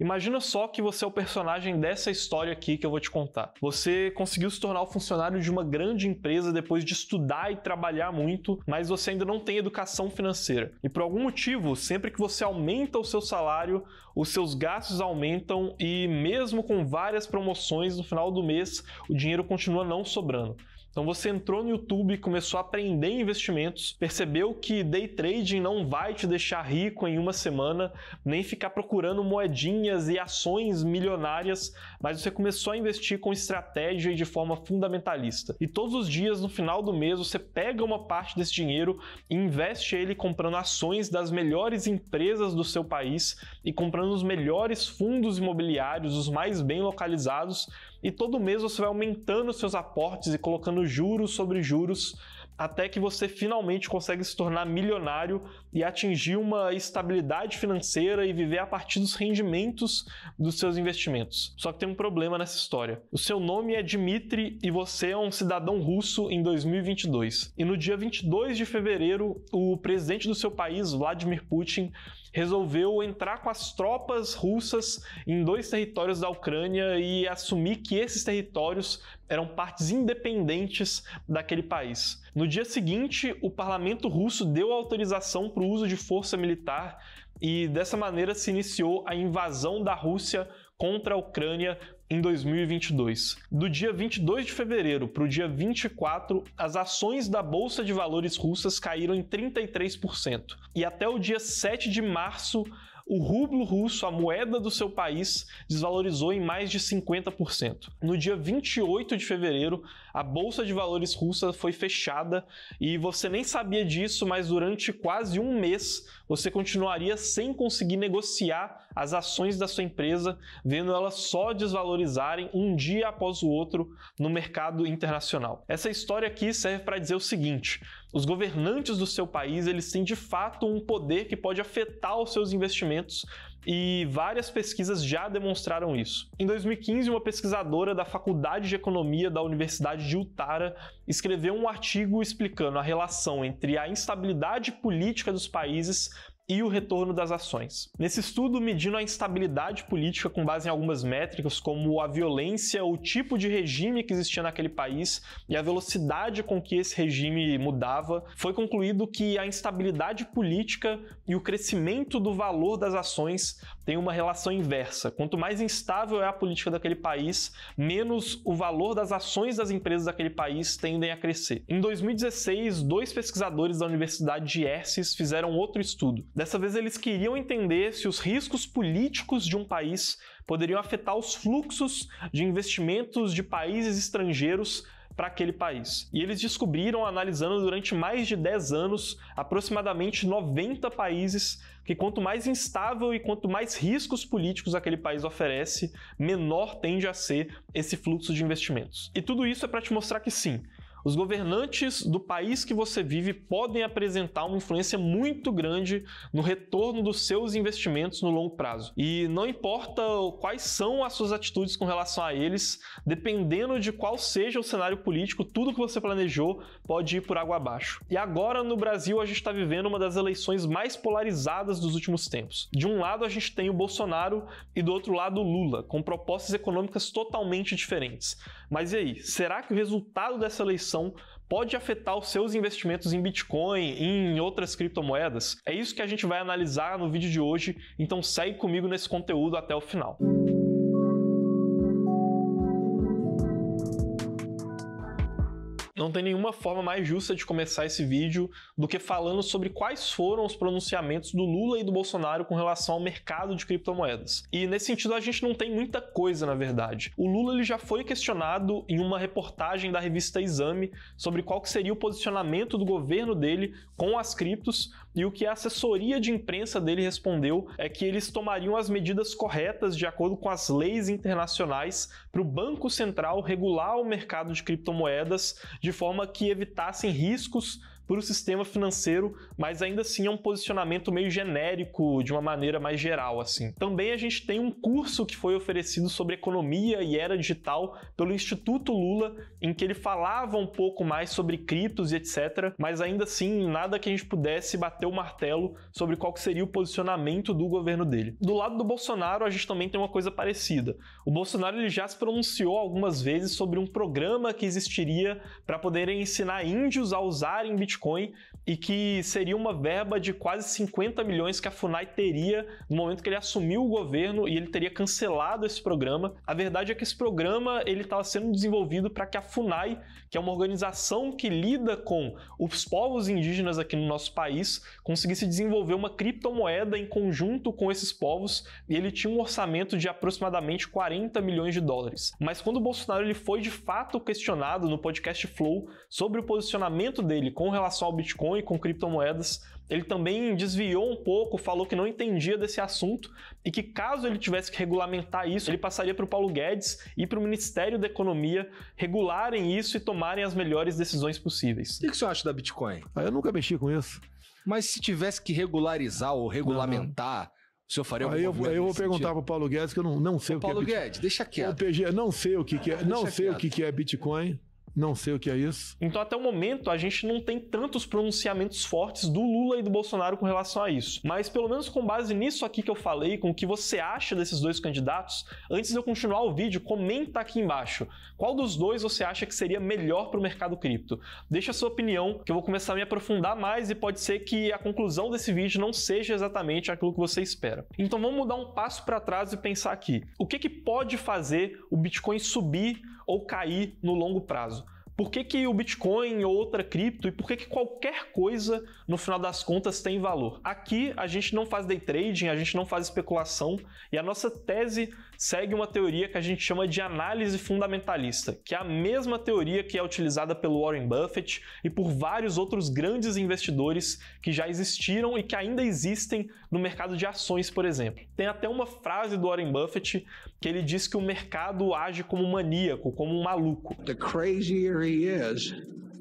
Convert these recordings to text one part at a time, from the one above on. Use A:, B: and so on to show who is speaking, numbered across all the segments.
A: Imagina só que você é o personagem dessa história aqui que eu vou te contar. Você conseguiu se tornar o funcionário de uma grande empresa depois de estudar e trabalhar muito, mas você ainda não tem educação financeira. E por algum motivo, sempre que você aumenta o seu salário, os seus gastos aumentam e mesmo com várias promoções no final do mês, o dinheiro continua não sobrando. Então você entrou no YouTube, começou a aprender investimentos, percebeu que day trading não vai te deixar rico em uma semana, nem ficar procurando moedinhas e ações milionárias, mas você começou a investir com estratégia e de forma fundamentalista. E todos os dias, no final do mês, você pega uma parte desse dinheiro e investe ele comprando ações das melhores empresas do seu país e comprando os melhores fundos imobiliários, os mais bem localizados e todo mês você vai aumentando seus aportes e colocando juros sobre juros até que você finalmente consegue se tornar milionário e atingir uma estabilidade financeira e viver a partir dos rendimentos dos seus investimentos. Só que tem um problema nessa história. O seu nome é Dmitry e você é um cidadão russo em 2022. E no dia 22 de fevereiro, o presidente do seu país, Vladimir Putin, resolveu entrar com as tropas russas em dois territórios da Ucrânia e assumir que esses territórios eram partes independentes daquele país. No dia seguinte, o parlamento russo deu autorização para o uso de força militar e dessa maneira se iniciou a invasão da Rússia contra a Ucrânia em 2022. Do dia 22 de fevereiro para o dia 24, as ações da Bolsa de Valores russas caíram em 33%. E até o dia 7 de março, o rublo russo, a moeda do seu país, desvalorizou em mais de 50%. No dia 28 de fevereiro, a bolsa de valores russa foi fechada e você nem sabia disso, mas durante quase um mês você continuaria sem conseguir negociar as ações da sua empresa, vendo elas só desvalorizarem um dia após o outro no mercado internacional. Essa história aqui serve para dizer o seguinte: os governantes do seu país, eles têm de fato um poder que pode afetar os seus investimentos e várias pesquisas já demonstraram isso. Em 2015, uma pesquisadora da Faculdade de Economia da Universidade de Utara escreveu um artigo explicando a relação entre a instabilidade política dos países e o retorno das ações. Nesse estudo, medindo a instabilidade política com base em algumas métricas, como a violência, o tipo de regime que existia naquele país e a velocidade com que esse regime mudava, foi concluído que a instabilidade política e o crescimento do valor das ações têm uma relação inversa. Quanto mais instável é a política daquele país, menos o valor das ações das empresas daquele país tendem a crescer. Em 2016, dois pesquisadores da Universidade de Erces fizeram outro estudo. Dessa vez eles queriam entender se os riscos políticos de um país poderiam afetar os fluxos de investimentos de países estrangeiros para aquele país. E eles descobriram, analisando durante mais de 10 anos, aproximadamente 90 países, que quanto mais instável e quanto mais riscos políticos aquele país oferece, menor tende a ser esse fluxo de investimentos. E tudo isso é para te mostrar que sim, os governantes do país que você vive podem apresentar uma influência muito grande no retorno dos seus investimentos no longo prazo. E não importa quais são as suas atitudes com relação a eles, dependendo de qual seja o cenário político, tudo que você planejou pode ir por água abaixo. E agora no Brasil a gente está vivendo uma das eleições mais polarizadas dos últimos tempos. De um lado a gente tem o Bolsonaro e do outro lado o Lula, com propostas econômicas totalmente diferentes. Mas e aí, será que o resultado dessa eleição recessão pode afetar os seus investimentos em Bitcoin e em outras criptomoedas? É isso que a gente vai analisar no vídeo de hoje, então segue comigo nesse conteúdo até o final. Não tem nenhuma forma mais justa de começar esse vídeo do que falando sobre quais foram os pronunciamentos do Lula e do Bolsonaro com relação ao mercado de criptomoedas. E nesse sentido a gente não tem muita coisa, na verdade. O Lula ele já foi questionado em uma reportagem da revista Exame sobre qual seria o posicionamento do governo dele com as criptos e o que a assessoria de imprensa dele respondeu é que eles tomariam as medidas corretas de acordo com as leis internacionais para o Banco Central regular o mercado de criptomoedas de de forma que evitassem riscos para o sistema financeiro, mas ainda assim é um posicionamento meio genérico, de uma maneira mais geral assim. Também a gente tem um curso que foi oferecido sobre economia e era digital pelo Instituto Lula, em que ele falava um pouco mais sobre criptos e etc, mas ainda assim nada que a gente pudesse bater o martelo sobre qual seria o posicionamento do governo dele. Do lado do Bolsonaro, a gente também tem uma coisa parecida. O Bolsonaro ele já se pronunciou algumas vezes sobre um programa que existiria para poderem ensinar índios a usarem Bitcoin Bitcoin e que seria uma verba de quase 50 milhões que a FUNAI teria no momento que ele assumiu o governo e ele teria cancelado esse programa. A verdade é que esse programa ele estava sendo desenvolvido para que a FUNAI que é uma organização que lida com os povos indígenas aqui no nosso país, conseguisse desenvolver uma criptomoeda em conjunto com esses povos e ele tinha um orçamento de aproximadamente 40 milhões de dólares. Mas quando o Bolsonaro ele foi de fato questionado no podcast Flow sobre o posicionamento dele com relação ao Bitcoin e com criptomoedas, ele também desviou um pouco, falou que não entendia desse assunto e que caso ele tivesse que regulamentar isso, ele passaria para o Paulo Guedes e para o Ministério da Economia regularem isso e tomar tomarem as melhores decisões possíveis. O que, que você acha da Bitcoin? Ah, eu nunca mexi com isso. Mas se tivesse que regularizar ou regulamentar, não. o senhor faria alguma ah, eu, Aí eu vou perguntar para o Paulo Guedes, que eu não, não sei o, o que Paulo é. Paulo Guedes, deixa quieto. O PG, não sei o que, que é, não, sei o que, que é Bitcoin. Não sei o que é isso. Então, até o momento, a gente não tem tantos pronunciamentos fortes do Lula e do Bolsonaro com relação a isso. Mas, pelo menos com base nisso aqui que eu falei, com o que você acha desses dois candidatos, antes de eu continuar o vídeo, comenta aqui embaixo qual dos dois você acha que seria melhor para o mercado cripto. Deixa a sua opinião, que eu vou começar a me aprofundar mais e pode ser que a conclusão desse vídeo não seja exatamente aquilo que você espera. Então, vamos dar um passo para trás e pensar aqui. O que, que pode fazer o Bitcoin subir ou cair no longo prazo? Por que, que o Bitcoin ou outra cripto e por que, que qualquer coisa, no final das contas, tem valor? Aqui a gente não faz day trading, a gente não faz especulação e a nossa tese segue uma teoria que a gente chama de análise fundamentalista, que é a mesma teoria que é utilizada pelo Warren Buffett e por vários outros grandes investidores que já existiram e que ainda existem no mercado de ações, por exemplo. Tem até uma frase do Warren Buffett que ele diz que o mercado age como um maníaco, como um maluco. The crazier he is,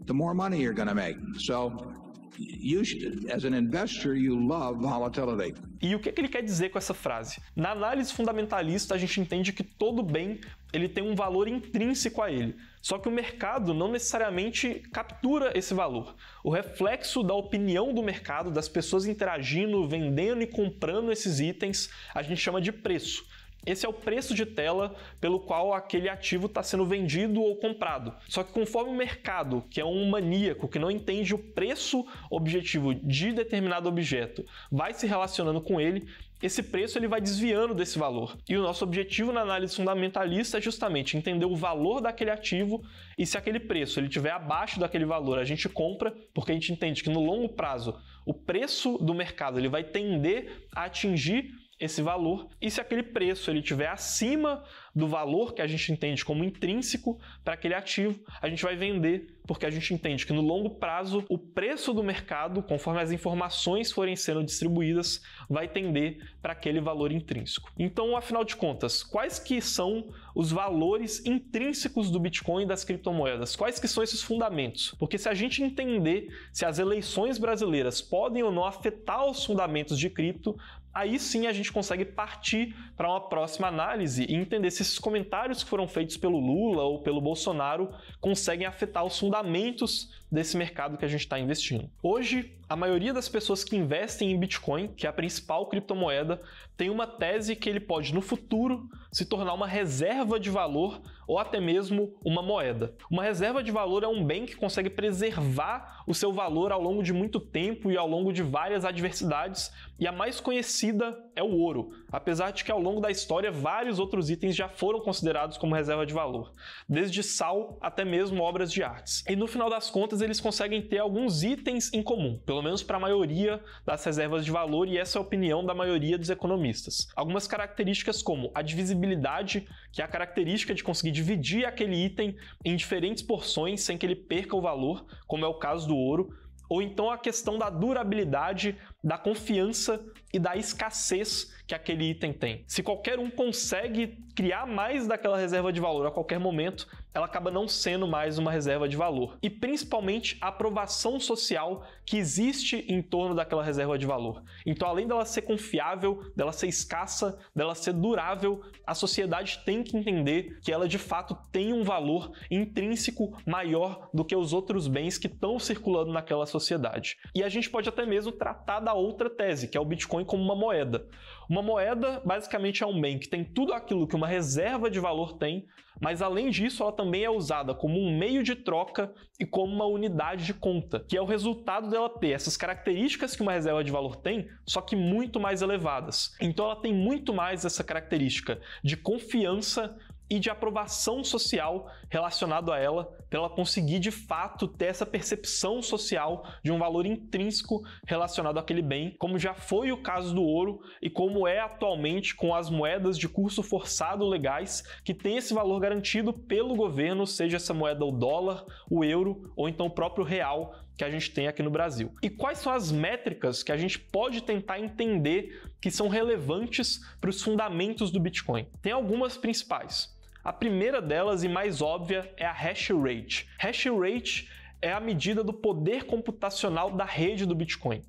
A: the more money you're gonna make. So You should, as an investor, you love volatility. E o que, é que ele quer dizer com essa frase? Na análise fundamentalista, a gente entende que todo bem ele tem um valor intrínseco a ele. Só que o mercado não necessariamente captura esse valor. O reflexo da opinião do mercado, das pessoas interagindo, vendendo e comprando esses itens, a gente chama de preço. Esse é o preço de tela pelo qual aquele ativo está sendo vendido ou comprado. Só que conforme o mercado, que é um maníaco que não entende o preço objetivo de determinado objeto, vai se relacionando com ele, esse preço ele vai desviando desse valor. E o nosso objetivo na análise fundamentalista é justamente entender o valor daquele ativo e se aquele preço ele tiver abaixo daquele valor, a gente compra, porque a gente entende que no longo prazo o preço do mercado ele vai tender a atingir esse valor e se aquele preço ele tiver acima do valor que a gente entende como intrínseco para aquele ativo, a gente vai vender, porque a gente entende que no longo prazo o preço do mercado, conforme as informações forem sendo distribuídas, vai tender para aquele valor intrínseco. Então, afinal de contas, quais que são os valores intrínsecos do Bitcoin e das criptomoedas? Quais que são esses fundamentos? Porque se a gente entender se as eleições brasileiras podem ou não afetar os fundamentos de cripto, aí sim a gente consegue partir para uma próxima análise e entender se esses comentários que foram feitos pelo Lula ou pelo Bolsonaro conseguem afetar os fundamentos desse mercado que a gente está investindo. Hoje, a maioria das pessoas que investem em Bitcoin, que é a principal criptomoeda, tem uma tese que ele pode no futuro se tornar uma reserva de valor ou até mesmo uma moeda. Uma reserva de valor é um bem que consegue preservar o seu valor ao longo de muito tempo e ao longo de várias adversidades, e a mais conhecida é o ouro, apesar de que ao longo da história vários outros itens já foram considerados como reserva de valor, desde sal até mesmo obras de artes. E no final das contas, eles conseguem ter alguns itens em comum, pelo menos para a maioria das reservas de valor, e essa é a opinião da maioria dos economistas. Algumas características, como a divisibilidade, que é a característica de conseguir dividir aquele item em diferentes porções sem que ele perca o valor, como é o caso do ouro ou então a questão da durabilidade, da confiança e da escassez que aquele item tem. Se qualquer um consegue criar mais daquela reserva de valor a qualquer momento, ela acaba não sendo mais uma reserva de valor. E principalmente a aprovação social que existe em torno daquela reserva de valor. Então, além dela ser confiável, dela ser escassa, dela ser durável, a sociedade tem que entender que ela de fato tem um valor intrínseco maior do que os outros bens que estão circulando naquela sociedade. E a gente pode até mesmo tratar da outra tese, que é o Bitcoin como uma moeda. Uma moeda basicamente é um bem que tem tudo aquilo que uma reserva de valor tem, mas além disso, ela também é usada como um meio de troca e como uma unidade de conta, que é o resultado ela ter essas características que uma reserva de valor tem, só que muito mais elevadas. Então ela tem muito mais essa característica de confiança e de aprovação social relacionado a ela, para ela conseguir de fato ter essa percepção social de um valor intrínseco relacionado àquele bem, como já foi o caso do ouro e como é atualmente com as moedas de curso forçado legais que tem esse valor garantido pelo governo, seja essa moeda o dólar, o euro ou então o próprio real que a gente tem aqui no Brasil. E quais são as métricas que a gente pode tentar entender que são relevantes para os fundamentos do Bitcoin? Tem algumas principais. A primeira delas e mais óbvia é a hash rate. Hash rate é a medida do poder computacional da rede do Bitcoin.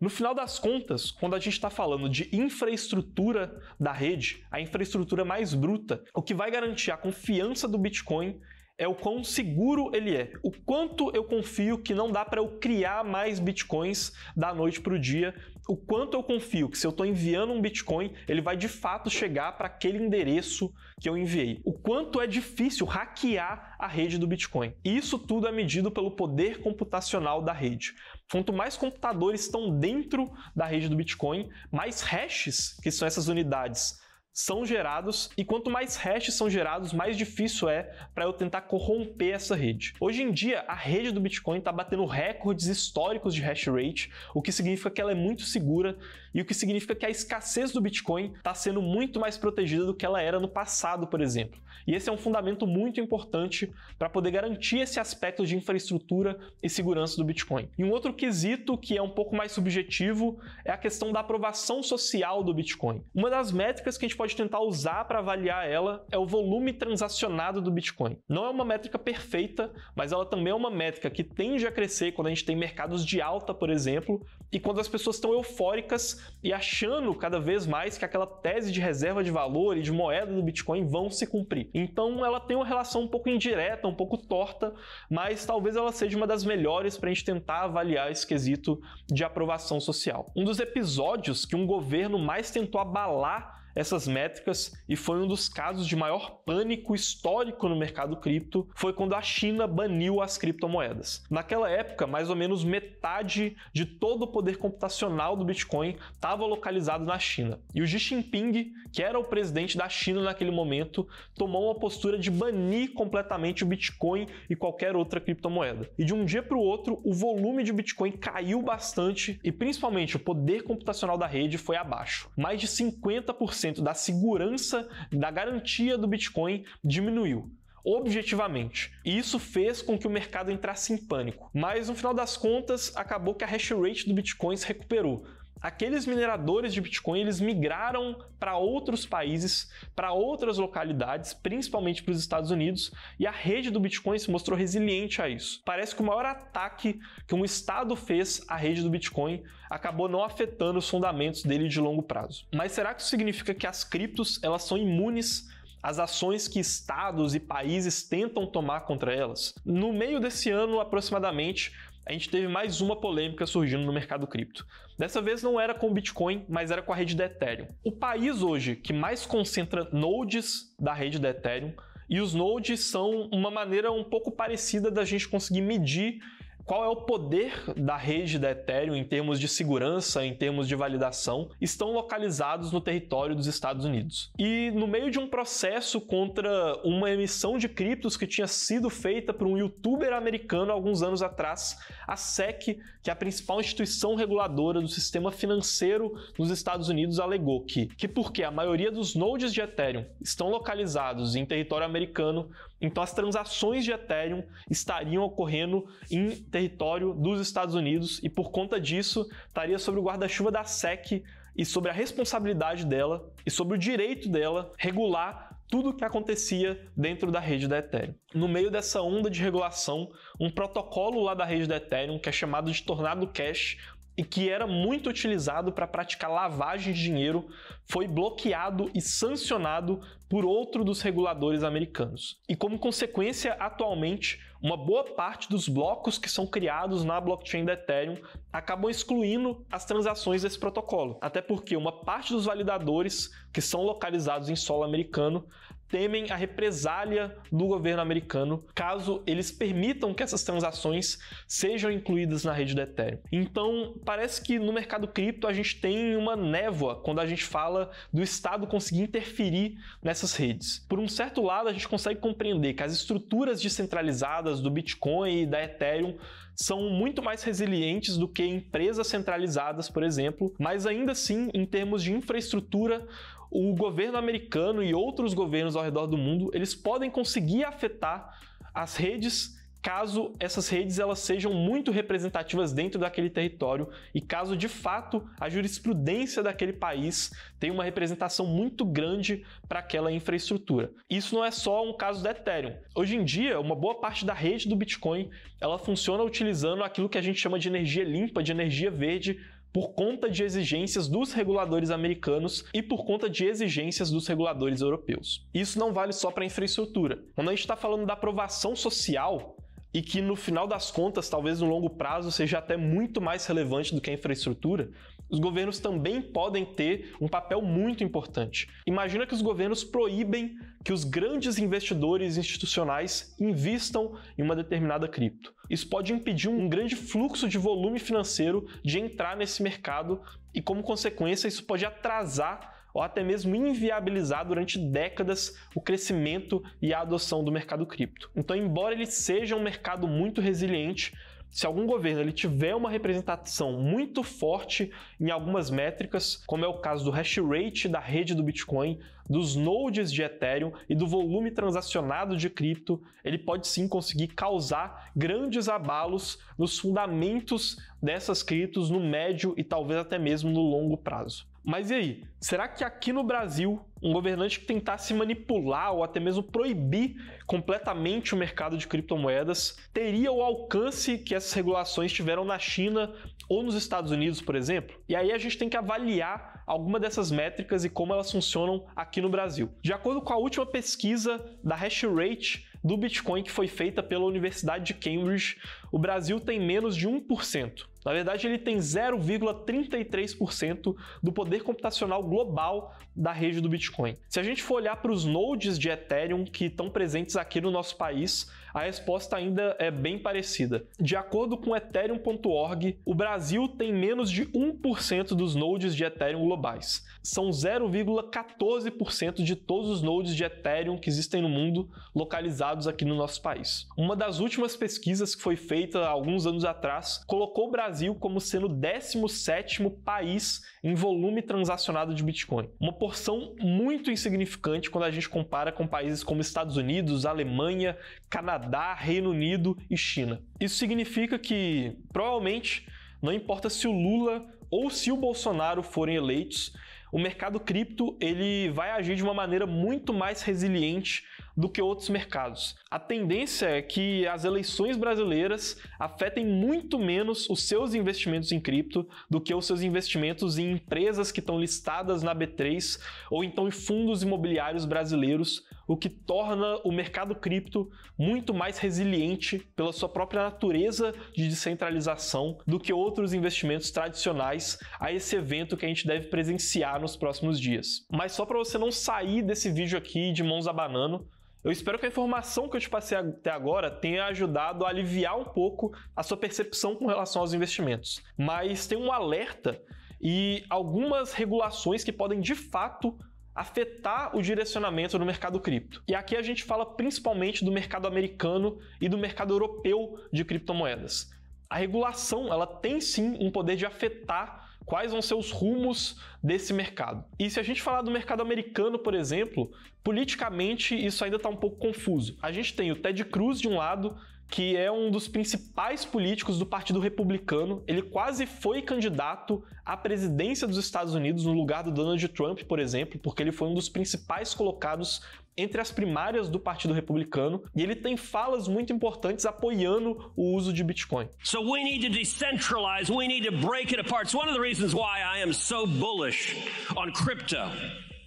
A: No final das contas, quando a gente está falando de infraestrutura da rede, a infraestrutura mais bruta, o que vai garantir a confiança do Bitcoin é o quão seguro ele é. O quanto eu confio que não dá para eu criar mais bitcoins da noite para o dia. O quanto eu confio que se eu estou enviando um bitcoin, ele vai de fato chegar para aquele endereço que eu enviei. O quanto é difícil hackear a rede do bitcoin. Isso tudo é medido pelo poder computacional da rede. Quanto mais computadores estão dentro da rede do bitcoin, mais hashes, que são essas unidades são gerados e quanto mais hashes são gerados, mais difícil é para eu tentar corromper essa rede. Hoje em dia, a rede do Bitcoin está batendo recordes históricos de hash rate, o que significa que ela é muito segura e o que significa que a escassez do Bitcoin está sendo muito mais protegida do que ela era no passado, por exemplo. E esse é um fundamento muito importante para poder garantir esse aspecto de infraestrutura e segurança do Bitcoin. E um outro quesito que é um pouco mais subjetivo é a questão da aprovação social do Bitcoin. Uma das métricas que a gente pode pode tentar usar para avaliar ela é o volume transacionado do Bitcoin. Não é uma métrica perfeita, mas ela também é uma métrica que tende a crescer quando a gente tem mercados de alta, por exemplo, e quando as pessoas estão eufóricas e achando cada vez mais que aquela tese de reserva de valor e de moeda do Bitcoin vão se cumprir. Então ela tem uma relação um pouco indireta, um pouco torta, mas talvez ela seja uma das melhores para a gente tentar avaliar esse quesito de aprovação social. Um dos episódios que um governo mais tentou abalar essas métricas e foi um dos casos de maior pânico histórico no mercado cripto, foi quando a China baniu as criptomoedas. Naquela época, mais ou menos metade de todo o poder computacional do Bitcoin estava localizado na China. E o Xi Jinping, que era o presidente da China naquele momento, tomou uma postura de banir completamente o Bitcoin e qualquer outra criptomoeda. E de um dia para o outro, o volume de Bitcoin caiu bastante e principalmente o poder computacional da rede foi abaixo. Mais de 50% da segurança, da garantia do Bitcoin diminuiu objetivamente. E isso fez com que o mercado entrasse em pânico. Mas no final das contas, acabou que a hash rate do Bitcoin se recuperou aqueles mineradores de Bitcoin eles migraram para outros países, para outras localidades, principalmente para os Estados Unidos, e a rede do Bitcoin se mostrou resiliente a isso. Parece que o maior ataque que um Estado fez à rede do Bitcoin acabou não afetando os fundamentos dele de longo prazo. Mas será que isso significa que as criptos elas são imunes as ações que estados e países tentam tomar contra elas. No meio desse ano, aproximadamente, a gente teve mais uma polêmica surgindo no mercado cripto. Dessa vez não era com o Bitcoin, mas era com a rede da Ethereum. O país hoje que mais concentra nodes da rede da Ethereum e os nodes são uma maneira um pouco parecida da gente conseguir medir qual é o poder da rede da Ethereum em termos de segurança, em termos de validação, estão localizados no território dos Estados Unidos. E no meio de um processo contra uma emissão de criptos que tinha sido feita por um youtuber americano alguns anos atrás, a SEC, que é a principal instituição reguladora do sistema financeiro nos Estados Unidos, alegou que, que porque a maioria dos nodes de Ethereum estão localizados em território americano, então as transações de Ethereum estariam ocorrendo em território dos Estados Unidos e por conta disso estaria sobre o guarda-chuva da SEC e sobre a responsabilidade dela e sobre o direito dela regular tudo o que acontecia dentro da rede da Ethereum. No meio dessa onda de regulação, um protocolo lá da rede da Ethereum, que é chamado de Tornado Cash, e que era muito utilizado para praticar lavagem de dinheiro, foi bloqueado e sancionado por outro dos reguladores americanos. E como consequência, atualmente, uma boa parte dos blocos que são criados na blockchain da Ethereum acabam excluindo as transações desse protocolo. Até porque uma parte dos validadores que são localizados em solo americano temem a represália do governo americano caso eles permitam que essas transações sejam incluídas na rede do Ethereum. Então, parece que no mercado cripto a gente tem uma névoa quando a gente fala do Estado conseguir interferir nessas redes. Por um certo lado, a gente consegue compreender que as estruturas descentralizadas do Bitcoin e da Ethereum são muito mais resilientes do que empresas centralizadas, por exemplo, mas ainda assim, em termos de infraestrutura, o governo americano e outros governos ao redor do mundo, eles podem conseguir afetar as redes caso essas redes elas sejam muito representativas dentro daquele território e caso de fato a jurisprudência daquele país tenha uma representação muito grande para aquela infraestrutura. Isso não é só um caso da Ethereum. Hoje em dia, uma boa parte da rede do Bitcoin, ela funciona utilizando aquilo que a gente chama de energia limpa, de energia verde por conta de exigências dos reguladores americanos e por conta de exigências dos reguladores europeus. Isso não vale só para infraestrutura. Quando a gente está falando da aprovação social, e que no final das contas, talvez no longo prazo, seja até muito mais relevante do que a infraestrutura, os governos também podem ter um papel muito importante. Imagina que os governos proíbem que os grandes investidores institucionais invistam em uma determinada cripto. Isso pode impedir um grande fluxo de volume financeiro de entrar nesse mercado e, como consequência, isso pode atrasar ou até mesmo inviabilizar durante décadas o crescimento e a adoção do mercado cripto. Então, embora ele seja um mercado muito resiliente, se algum governo ele tiver uma representação muito forte em algumas métricas, como é o caso do hash rate da rede do Bitcoin, dos nodes de Ethereum e do volume transacionado de cripto, ele pode sim conseguir causar grandes abalos nos fundamentos dessas criptos no médio e talvez até mesmo no longo prazo. Mas e aí? Será que aqui no Brasil, um governante que tentasse manipular ou até mesmo proibir completamente o mercado de criptomoedas teria o alcance que essas regulações tiveram na China ou nos Estados Unidos, por exemplo? E aí a gente tem que avaliar alguma dessas métricas e como elas funcionam aqui no Brasil. De acordo com a última pesquisa da hash rate do Bitcoin que foi feita pela Universidade de Cambridge, o Brasil tem menos de 1% na verdade, ele tem 0,33% do poder computacional global da rede do Bitcoin. Se a gente for olhar para os nodes de Ethereum que estão presentes aqui no nosso país, a resposta ainda é bem parecida. De acordo com Ethereum.org, o Brasil tem menos de 1% dos nodes de Ethereum globais. São 0,14% de todos os nodes de Ethereum que existem no mundo localizados aqui no nosso país. Uma das últimas pesquisas que foi feita alguns anos atrás colocou o Brasil como sendo o 17º país em volume transacionado de Bitcoin. Uma porção muito insignificante quando a gente compara com países como Estados Unidos, Alemanha, Canadá, Canadá, Reino Unido e China. Isso significa que, provavelmente, não importa se o Lula ou se o Bolsonaro forem eleitos, o mercado cripto ele vai agir de uma maneira muito mais resiliente do que outros mercados. A tendência é que as eleições brasileiras afetem muito menos os seus investimentos em cripto do que os seus investimentos em empresas que estão listadas na B3 ou então em fundos imobiliários brasileiros o que torna o mercado cripto muito mais resiliente pela sua própria natureza de descentralização do que outros investimentos tradicionais a esse evento que a gente deve presenciar nos próximos dias. Mas só para você não sair desse vídeo aqui de mãos abanando, eu espero que a informação que eu te passei até agora tenha ajudado a aliviar um pouco a sua percepção com relação aos investimentos. Mas tem um alerta e algumas regulações que podem de fato afetar o direcionamento do mercado cripto. E aqui a gente fala principalmente do mercado americano e do mercado europeu de criptomoedas. A regulação, ela tem sim um poder de afetar quais vão ser os rumos desse mercado. E se a gente falar do mercado americano, por exemplo, politicamente isso ainda está um pouco confuso. A gente tem o Ted Cruz de um lado que é um dos principais políticos do Partido Republicano. Ele quase foi candidato à presidência dos Estados Unidos no lugar do Donald Trump, por exemplo, porque ele foi um dos principais colocados entre as primárias do Partido Republicano e ele tem falas muito importantes apoiando o uso de Bitcoin. So we need to decentralize, we need to break it apart. It's one of the reasons why I am so bullish on crypto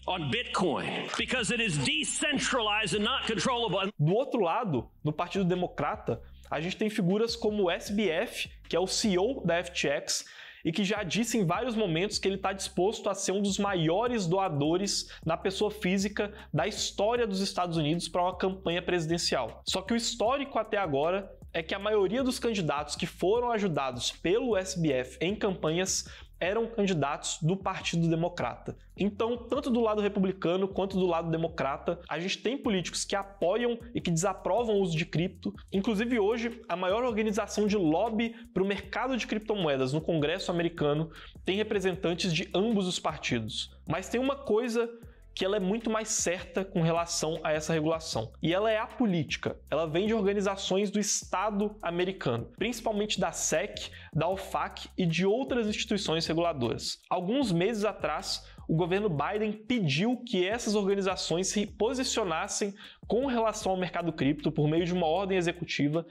A: on Bitcoin because it is decentralized and not controllable. Do outro lado, no Partido Democrata, a gente tem figuras como o SBF, que é o CEO da FTX, e que já disse em vários momentos que ele está disposto a ser um dos maiores doadores na pessoa física da história dos Estados Unidos para uma campanha presidencial. Só que o histórico até agora é que a maioria dos candidatos que foram ajudados pelo SBF em campanhas eram candidatos do Partido Democrata. Então, tanto do lado republicano quanto do lado democrata, a gente tem políticos que apoiam e que desaprovam o uso de cripto. Inclusive, hoje, a maior organização de lobby para o mercado de criptomoedas no Congresso americano tem representantes de ambos os partidos. Mas tem uma coisa que ela é muito mais certa com relação a essa regulação. E ela é apolítica. Ela vem de organizações do Estado americano, principalmente da SEC, da OFAC e de outras instituições reguladoras. Alguns meses atrás, o governo Biden pediu que essas organizações se posicionassem com relação ao mercado cripto por meio de uma ordem executiva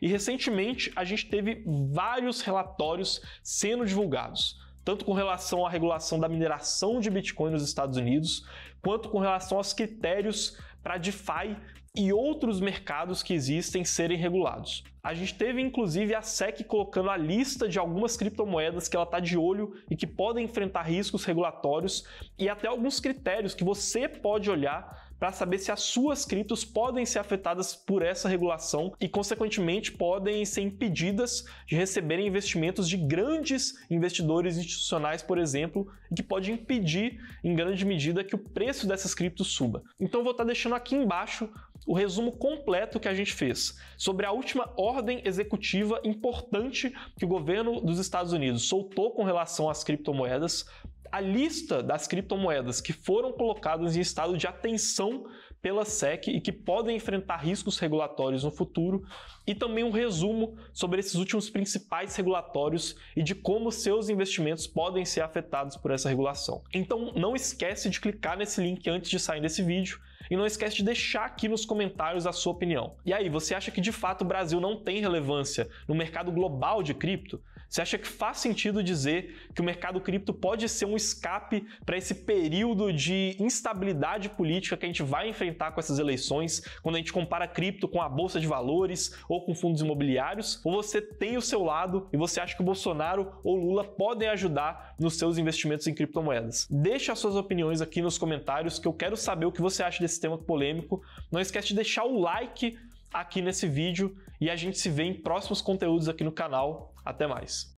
A: e recentemente a gente teve vários relatórios sendo divulgados tanto com relação à regulação da mineração de Bitcoin nos Estados Unidos, quanto com relação aos critérios para DeFi e outros mercados que existem serem regulados. A gente teve inclusive a SEC colocando a lista de algumas criptomoedas que ela está de olho e que podem enfrentar riscos regulatórios e até alguns critérios que você pode olhar para saber se as suas criptos podem ser afetadas por essa regulação e, consequentemente, podem ser impedidas de receberem investimentos de grandes investidores institucionais, por exemplo, e que pode impedir, em grande medida, que o preço dessas criptos suba. Então, vou estar tá deixando aqui embaixo o resumo completo que a gente fez sobre a última ordem executiva importante que o governo dos Estados Unidos soltou com relação às criptomoedas, a lista das criptomoedas que foram colocadas em estado de atenção pela SEC e que podem enfrentar riscos regulatórios no futuro, e também um resumo sobre esses últimos principais regulatórios e de como seus investimentos podem ser afetados por essa regulação. Então não esquece de clicar nesse link antes de sair desse vídeo e não esquece de deixar aqui nos comentários a sua opinião. E aí, você acha que de fato o Brasil não tem relevância no mercado global de cripto? Você acha que faz sentido dizer que o mercado cripto pode ser um escape para esse período de instabilidade política que a gente vai enfrentar com essas eleições, quando a gente compara cripto com a bolsa de valores ou com fundos imobiliários? Ou você tem o seu lado e você acha que o Bolsonaro ou Lula podem ajudar nos seus investimentos em criptomoedas? as suas opiniões aqui nos comentários que eu quero saber o que você acha desse tema polêmico. Não esquece de deixar o like aqui nesse vídeo e a gente se vê em próximos conteúdos aqui no canal. Até mais.